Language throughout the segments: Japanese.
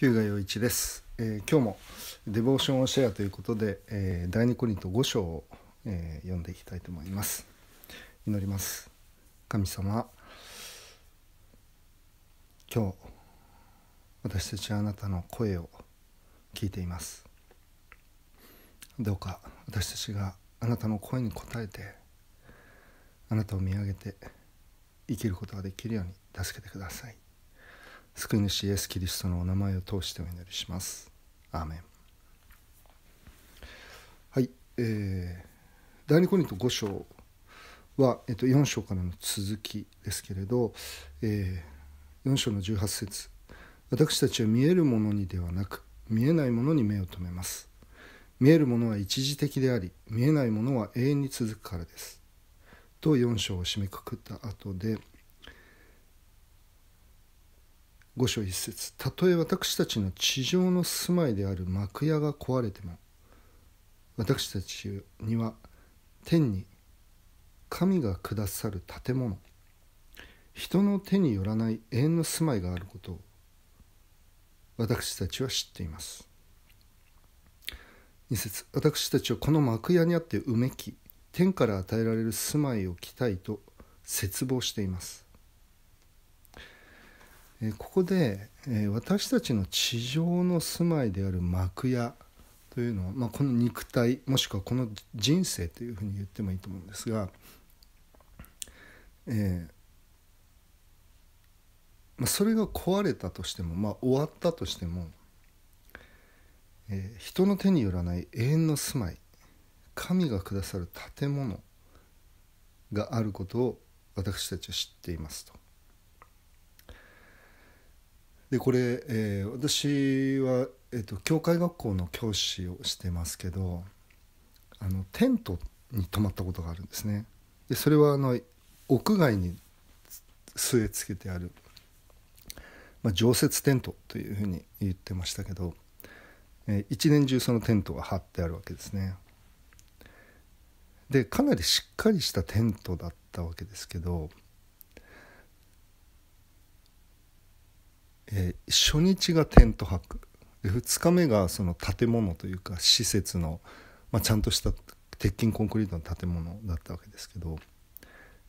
日向陽一です、えー、今日もデボーションをシェアということで、えー、第2コリント5章を、えー、読んでいきたいと思います祈ります神様今日私たちはあなたの声を聞いていますどうか私たちがあなたの声に応えてあなたを見上げて生きることができるように助けてください救い主イエス・キリストのお名前を通してお祈りします。アーメンはい、えー、第2コリント5章は、えっと、4章からの続きですけれど、えー、4章の18節私たちは見えるものにではなく見えないものに目を留めます見えるものは一時的であり見えないものは永遠に続くからですと4章を締めくくった後で五章一節たとえ私たちの地上の住まいである幕屋が壊れても私たちには天に神がくださる建物人の手によらない永遠の住まいがあることを私たちは知っています2節私たちはこの幕屋にあってうめき天から与えられる住まいを着たいと切望していますここで私たちの地上の住まいである幕屋というのは、まあ、この肉体もしくはこの人生というふうに言ってもいいと思うんですが、えーまあ、それが壊れたとしても、まあ、終わったとしても、えー、人の手によらない永遠の住まい神がくださる建物があることを私たちは知っていますと。でこれ、えー、私は、えーと、教会学校の教師をしてますけどあのテントに泊まったことがあるんですねでそれはあの屋外に据え付けてある、まあ、常設テントというふうに言ってましたけど、えー、一年中そのテントが張ってあるわけですねでかなりしっかりしたテントだったわけですけどえー、初日がテント泊で2日目がその建物というか施設の、まあ、ちゃんとした鉄筋コンクリートの建物だったわけですけど、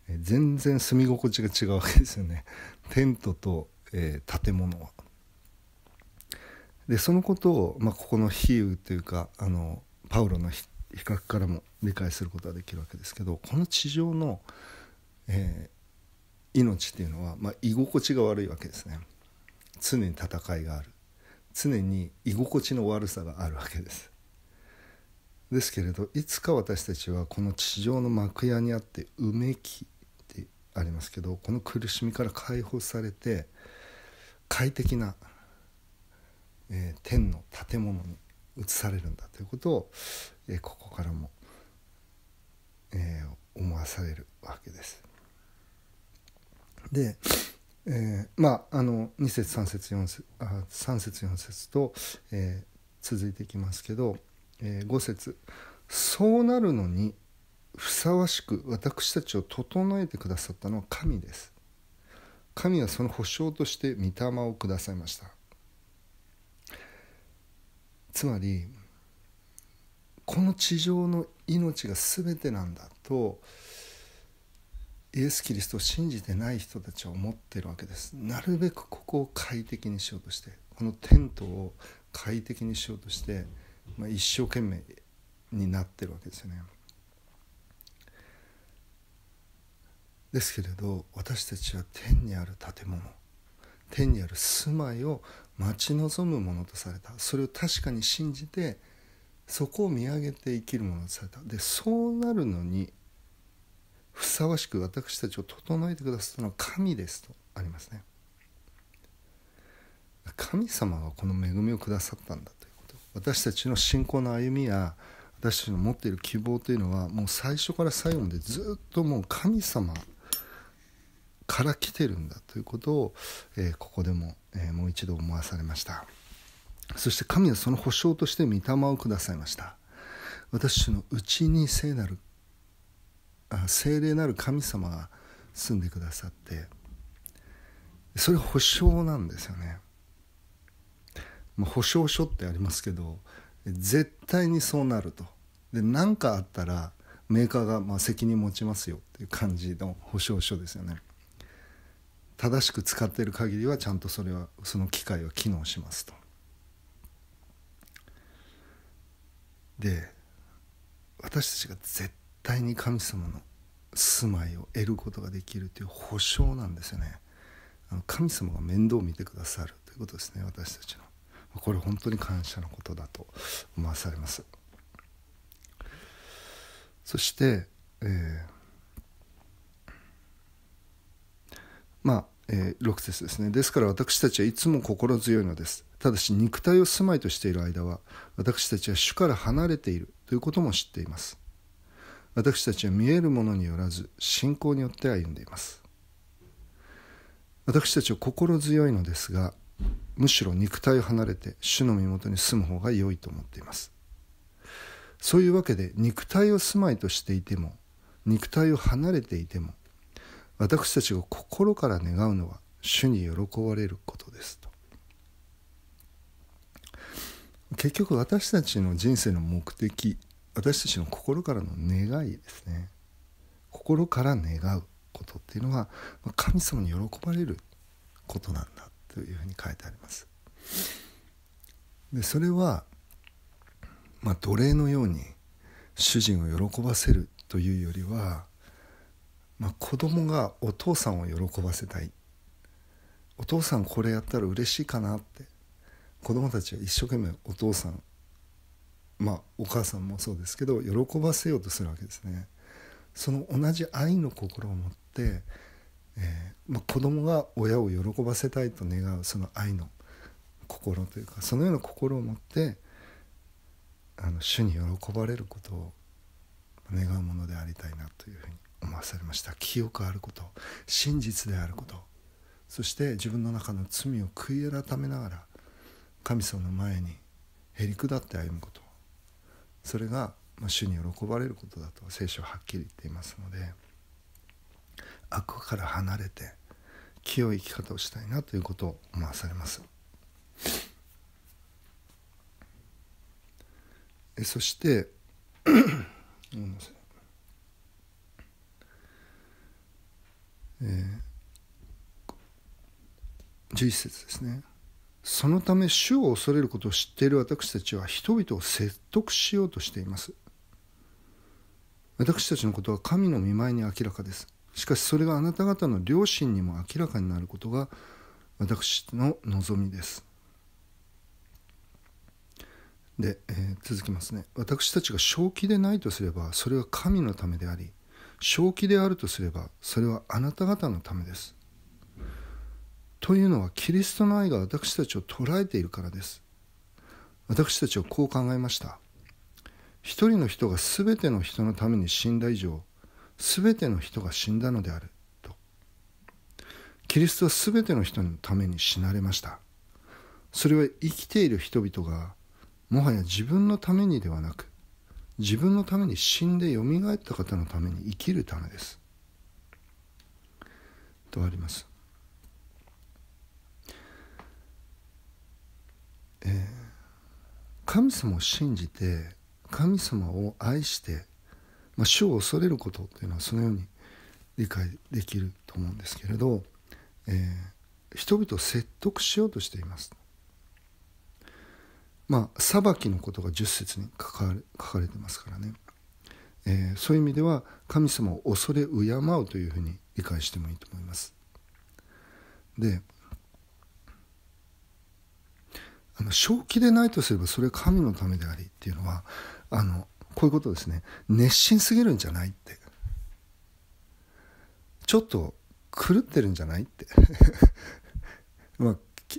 えー、全然住み心地が違うわけですよね テントと、えー、建物は。でそのことを、まあ、ここの比喩というかあのパウロの比較からも理解することができるわけですけどこの地上の、えー、命っていうのは、まあ、居心地が悪いわけですね。常に戦いがある常に居心地の悪さがあるわけですですけれどいつか私たちはこの地上の幕屋にあって「うめき」ってありますけどこの苦しみから解放されて快適な、えー、天の建物に移されるんだということを、えー、ここからも、えー、思わされるわけです。でえー、まああの2節3節4節あ3節4節と、えー、続いていきますけど、えー、5節そうなるのにふさわしく私たちを整えてくださったのは神です神はその保証として御霊をくださいましたつまりこの地上の命が全てなんだとイエス・キリストを信じてない人たちは思ってるわけですなるべくここを快適にしようとしてこのテントを快適にしようとして、まあ、一生懸命になってるわけですよねですけれど私たちは天にある建物天にある住まいを待ち望むものとされたそれを確かに信じてそこを見上げて生きるものとされたでそうなるのにふさわしく私たちを整えてくださったのは神ですとありますね神様がこの恵みをくださったんだということ私たちの信仰の歩みや私たちの持っている希望というのはもう最初から最後までずっともう神様から来てるんだということを、えー、ここでも、えー、もう一度思わされましたそして神はその保証として御霊をくださいました私のうちに聖なる聖霊なる神様が住んでくださってそれ保証なんですよね、まあ、保証書ってありますけど絶対にそうなるとで何かあったらメーカーがま責任持ちますよっていう感じの保証書ですよね正しく使ってる限りはちゃんとそれはその機械は機能しますとで私たちが絶対に神様の住まいを得ることができるという保証なんですよねあの神様が面倒を見てくださるということですね私たちのこれ本当に感謝のことだと思わされますそして、えー、まあ、えー、6節ですねですから私たちはいつも心強いのですただし肉体を住まいとしている間は私たちは主から離れているということも知っています私たちは見えるものによらず信仰によって歩んでいます私たちは心強いのですがむしろ肉体を離れて主の身元に住む方が良いと思っていますそういうわけで肉体を住まいとしていても肉体を離れていても私たちが心から願うのは主に喜ばれることですと結局私たちの人生の目的私たちの心からの願いですね心から願うことっていうのは神様に喜ばれることなんだというふうに書いてあります。でそれは、まあ、奴隷のように主人を喜ばせるというよりは、まあ、子供がお父さんを喜ばせたいお父さんこれやったら嬉しいかなって子供たちは一生懸命お父さんまあ、お母さんもそうですけど喜ばせようとするわけですね。その同じ愛の心を持って、えーまあ、子供が親を喜ばせたいと願うその愛の心というかそのような心を持ってあの主に喜ばれることを願うものでありたいなというふうに思わされました清くあること真実であることそして自分の中の罪を悔い改めながら神様の前にへりくだって歩むことそれが、まあ、主に喜ばれることだと聖書ははっきり言っていますので悪から離れて清い生き方をしたいなということを思わされますえそして え11節ですねそのため主を恐れることを知っている私たちは人々を説得しようとしています私たちのことは神の見舞いに明らかですしかしそれがあなた方の良心にも明らかになることが私の望みですで、えー、続きますね私たちが正気でないとすればそれは神のためであり正気であるとすればそれはあなた方のためですというのはキリストの愛が私たちを捉えているからです私たちはこう考えました一人の人が全ての人のために死んだ以上全ての人が死んだのであるとキリストは全ての人のために死なれましたそれは生きている人々がもはや自分のためにではなく自分のために死んでよみがえった方のために生きるためですとありますえー、神様を信じて神様を愛して、まあ、主を恐れることというのはそのように理解できると思うんですけれど、えー、人々を説得しようとしています。まあ、裁きのことが10節に書か書かれてますからね、えー、そういう意味では神様を恐れ敬うというふうに理解してもいいと思います。であの正気でないとすればそれは神のためでありっていうのはあのこういうことですね熱心すぎるんじゃないってちょっと狂ってるんじゃないって まあ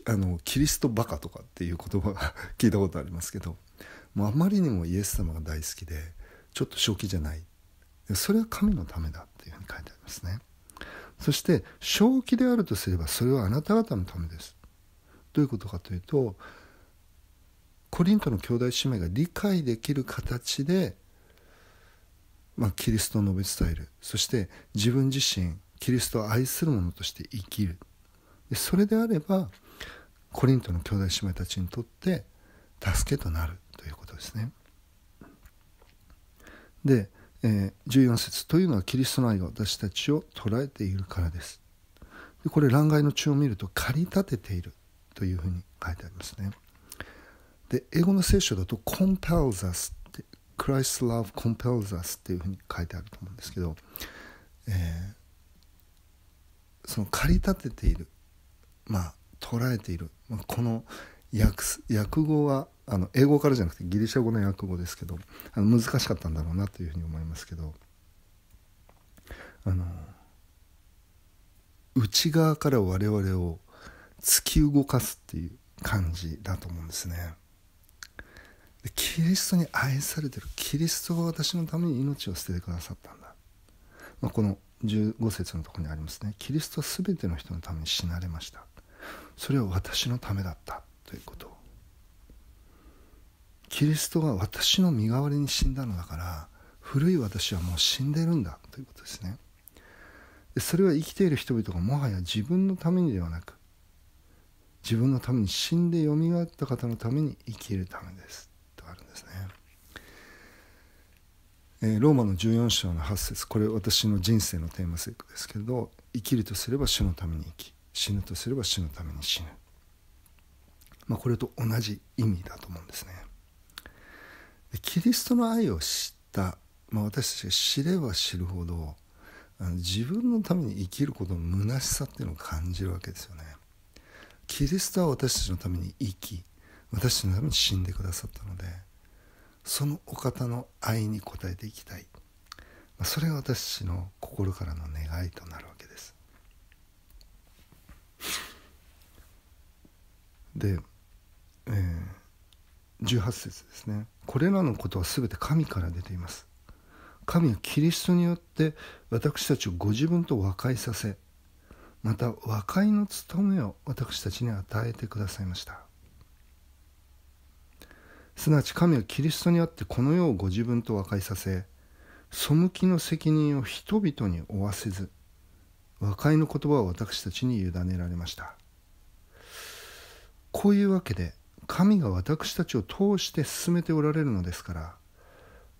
あのキリストバカとかっていう言葉が聞いたことありますけどもうあまりにもイエス様が大好きでちょっと正気じゃないそれは神のためだっていうふうに書いてありますねそして正気であるとすればそれはあなた方のためですどういうことかというとコリントの兄弟姉妹が理解できる形で、まあ、キリストを述べ伝えるそして自分自身キリストを愛する者として生きるでそれであればコリントの兄弟姉妹たちにとって助けとなるということですね。で、えー、14節というのはキリストの愛が私たちを捉えているからです。でこれ「欄外の地を見ると駆り立てている」というふうに書いてありますね。で英語の聖書だと「compels us」って「Christ's love compels us」っていうふうに書いてあると思うんですけど、えー、その駆り立てているまあ捉えている、まあ、この訳訳語はあの英語からじゃなくてギリシャ語の訳語ですけどあの難しかったんだろうなというふうに思いますけどあの内側から我々を突き動かすっていう感じだと思うんですね。キリストに愛されてるキリストが私のために命を捨ててくださったんだ、まあ、この15節のところにありますねキリストは全ての人のために死なれましたそれは私のためだったということキリストが私の身代わりに死んだのだから古い私はもう死んでるんだということですねでそれは生きている人々がもはや自分のためにではなく自分のために死んでよみがえった方のために生きるためですですね。えー、ローマの14章の8節これ私の人生のテーマセクですけど生きるとすれば主のために生き死ぬとすれば死のために死ぬ、まあ、これと同じ意味だと思うんですね。キリストの愛を知った、まあ、私たちが知れば知るほどあの自分のために生きることの虚しさっていうのを感じるわけですよね。キリストは私たちのために生き私たちのために死んでくださったので。そのお方の愛に応えていきたいそれが私の心からの願いとなるわけですで、えー、18節ですねこれらのことは全て神から出ています神はキリストによって私たちをご自分と和解させまた和解の務めを私たちに与えてくださいましたすなわち神はキリストにあってこの世をご自分と和解させ背きの責任を人々に負わせず和解の言葉を私たちに委ねられましたこういうわけで神が私たちを通して進めておられるのですから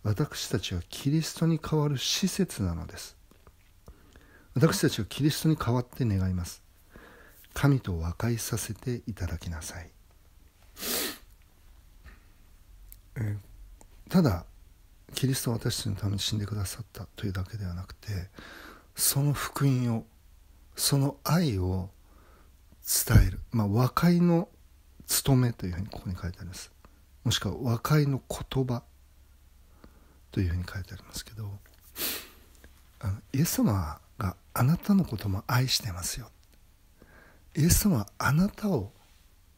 私たちはキリストに代わる施設なのです私たちはキリストに代わって願います神と和解させていただきなさいえー、ただキリストは私たちのために死んでくださったというだけではなくてその福音をその愛を伝える、まあ、和解の務めというふうにここに書いてありますもしくは和解の言葉というふうに書いてありますけどあのイエス様があなたのことも愛してますよイエス様はあなたを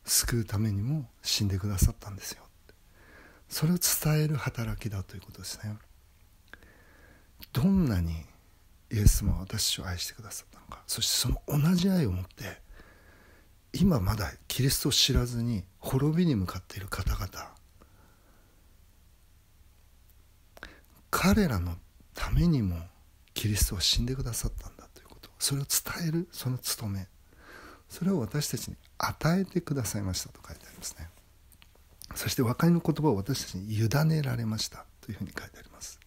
救うためにも死んでくださったんですよそれを伝える働きだということですねどんなにイエス様は私を愛してくださったのかそしてその同じ愛を持って今まだキリストを知らずに滅びに向かっている方々彼らのためにもキリストは死んでくださったんだということそれを伝えるその務めそれを私たちに与えてくださいましたと書いてありますね。そして和解の言葉を私たちに委ねられましたというふうに書いてあります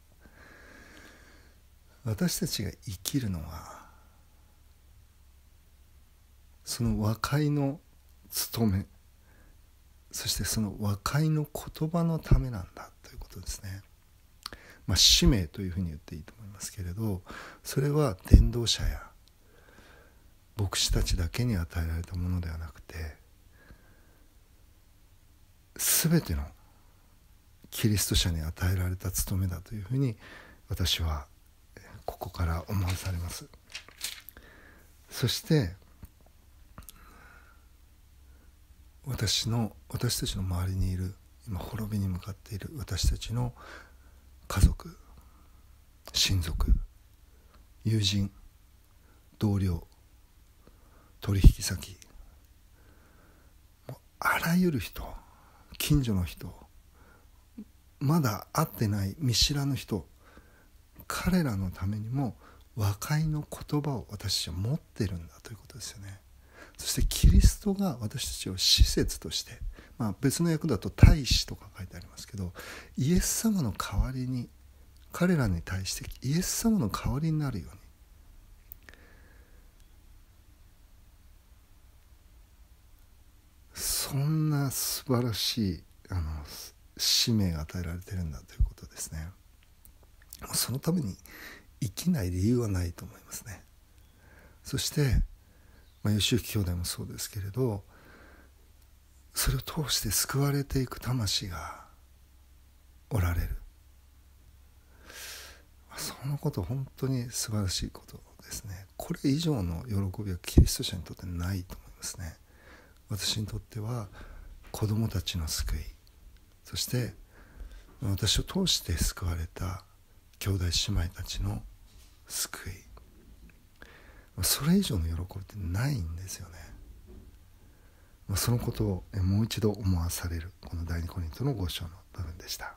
私たちが生きるのはその和解の務めそしてその和解の言葉のためなんだということですね、まあ、使命というふうに言っていいと思いますけれどそれは伝道者や牧師たちだけに与えられたものではなくて全てのキリスト者に与えられた務めだというふうに私はここから思わされます。そして私の私たちの周りにいる今滅びに向かっている私たちの家族親族友人同僚取引先あらゆる人近所の人まだ会ってない見知らぬ人彼らのためにも和解の言葉を私たちは持ってるんだということですよねそしてキリストが私たちを施設として、まあ、別の役だと大使とか書いてありますけどイエス様の代わりに彼らに対してイエス様の代わりになるようなそんな素晴らしいあの使命が与えられてるんだということですねそのために生きない理由はないと思いますねそして、まあ、義行兄弟もそうですけれどそれを通して救われていく魂がおられるそのこと本当に素晴らしいことですねこれ以上の喜びはキリスト者にとってないと思いますね私にとっては子どもたちの救いそして私を通して救われた兄弟姉妹たちの救いそれ以上の喜びってないんですよねそのことをもう一度思わされるこの第二コリントの五章の部分でした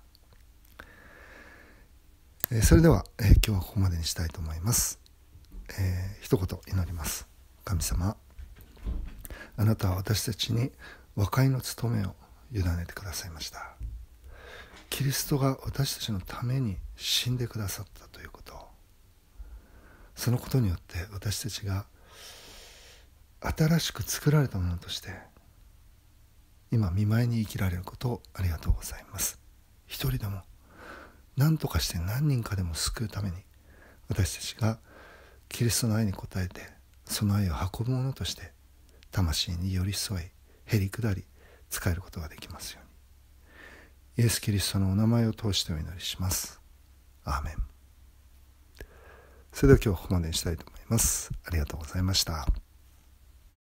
それでは今日はここまでにしたいと思います、一言祈ります神様あなたは私たちに和解の務めを委ねてくださいましたキリストが私たちのために死んでくださったということそのことによって私たちが新しく作られたものとして今見舞いに生きられることをありがとうございます一人でも何とかして何人かでも救うために私たちがキリストの愛に応えてその愛を運ぶものとして魂に寄り添いへりくだり使えることができますようにイエス・キリストのお名前を通してお祈りしますアーメンそれでは今日はここまでにしたいと思いますありがとうございました